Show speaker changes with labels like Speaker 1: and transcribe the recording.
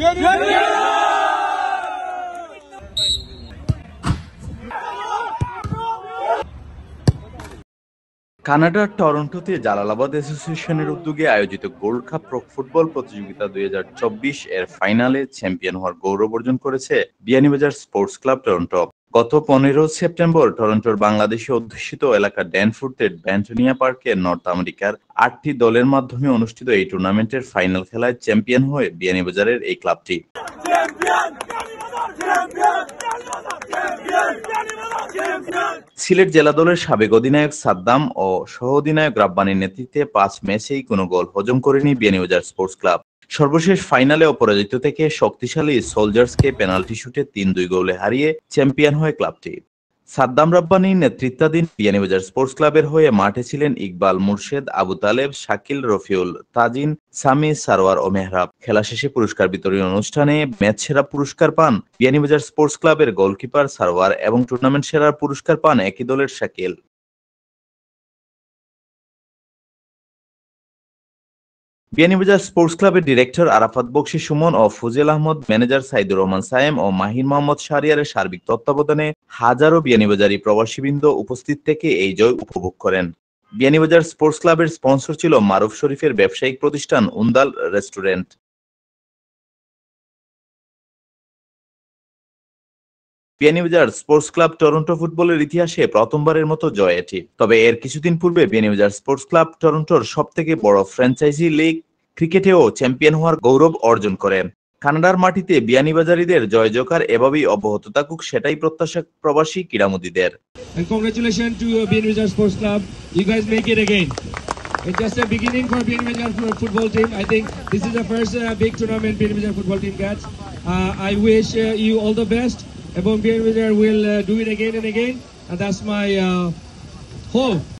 Speaker 1: কানাডার
Speaker 2: টরন্টোতে জালালাবাদ অ্যাসোসিয়েশনের উদ্যোগে আয়োজিত গোল্ড কাপ প্রো ফুটবল প্রতিযোগিতা দুই এর ফাইনালে চ্যাম্পিয়ন হওয়ার গৌরব অর্জন করেছে বিয়ানীবাজার স্পোর্টস ক্লাব টরন্টো গত পনেরো সেপ্টেম্বর টরন্টোর বাংলাদেশে অধ্যুষিত এলাকা ড্যানফুর্তের ব্যান্টনিয়া পার্কে নর্থ আমেরিকার আটটি দলের মাধ্যমে অনুষ্ঠিত এই টুর্নামেন্টের ফাইনাল খেলায় চ্যাম্পিয়ন হয়ে বিয়ানীবাজারের এই ক্লাবটি সিলেট জেলা দলের সাবেক অধিনায়ক সাদ্দাম ও সহ অধিনায়ক রাব্বানির নেতৃত্বে পাঁচ ম্যাচেই কোনো গোল হজম করেনি বিয়ানীবাজার স্পোর্টস ক্লাব সর্বশেষ ফাইনালে অপরাজিত থেকে শক্তিশালী সোলজার্সকে পেনাল্টি শুটে তিন দুই গোলে হারিয়ে চ্যাম্পিয়ন হয় ক্লাবটি সাদ্দাম রাব্বানির নেতৃত্বাধীন বিয়ানীবাজার স্পোর্টস ক্লাবের হয়ে মাঠে ছিলেন ইকবাল মুর্শেদ আবু তালেব শাকিল রফিউল তাজিন সামি সারোয়ার ও মেহরাব খেলা শেষে পুরস্কার বিতরণ অনুষ্ঠানে ম্যাচ সেরা পুরস্কার পান বিয়ানীবাজার স্পোর্টস ক্লাবের গোলকিপার সারোয়ার এবং টুর্নামেন্ট সেরার পুরস্কার পান একই দলের শাকিল বিয়ানীবাজার স্পোর্টস ক্লাবের ডিরেক্টর আরাফাত বক্সি সুমন ও ফুজেল আহমদ ম্যানেজার সাইদুর রহমান সায়েম ও মাহির মোহাম্মদ শারিয়ারের সার্বিক তত্ত্বাবধানে হাজারো বিয়ানীবাজারী প্রবাসীবৃন্দ উপস্থিত থেকে এই জয় উপভোগ করেন বিয়ানীবাজার স্পোর্টস ক্লাবের স্পন্সর ছিল মারুফ শরীফের ব্যবসায়িক প্রতিষ্ঠান উন্দাল রেস্টুরেন্ট বাজার স্পোর্টস ক্লাব টরন্টো ফুটবলের ইতিহাসে প্রথমবারের মতো জয় এটি তবে এর কিছুদিন পূর্বে বাজার স্পোর্টস ক্লাব টরন্টোর সব থেকে বড় ফ্র্যাঞ্চাইজি লিগ ক্রিকেটেও চ্যাম্পিয়ন হওয়ার গৌরব অর্জন করে কানাডার মাটিতে বিয়ানীবাজারীদের জয় জোকার এভাবেই অব্যাহত থাকুক সেটাই প্রত্যাশা প্রবাসী
Speaker 1: ক্রীড়ামোদীদের congratulation to Beanibazar sports club you guys make it again It's just a beginning for Bienvenido football team. I think this is the first uh, big tournament Bienvenido football team gets. Uh, I wish uh, you all the Ebon BNP will uh, do it again and again. And that's my uh, hope.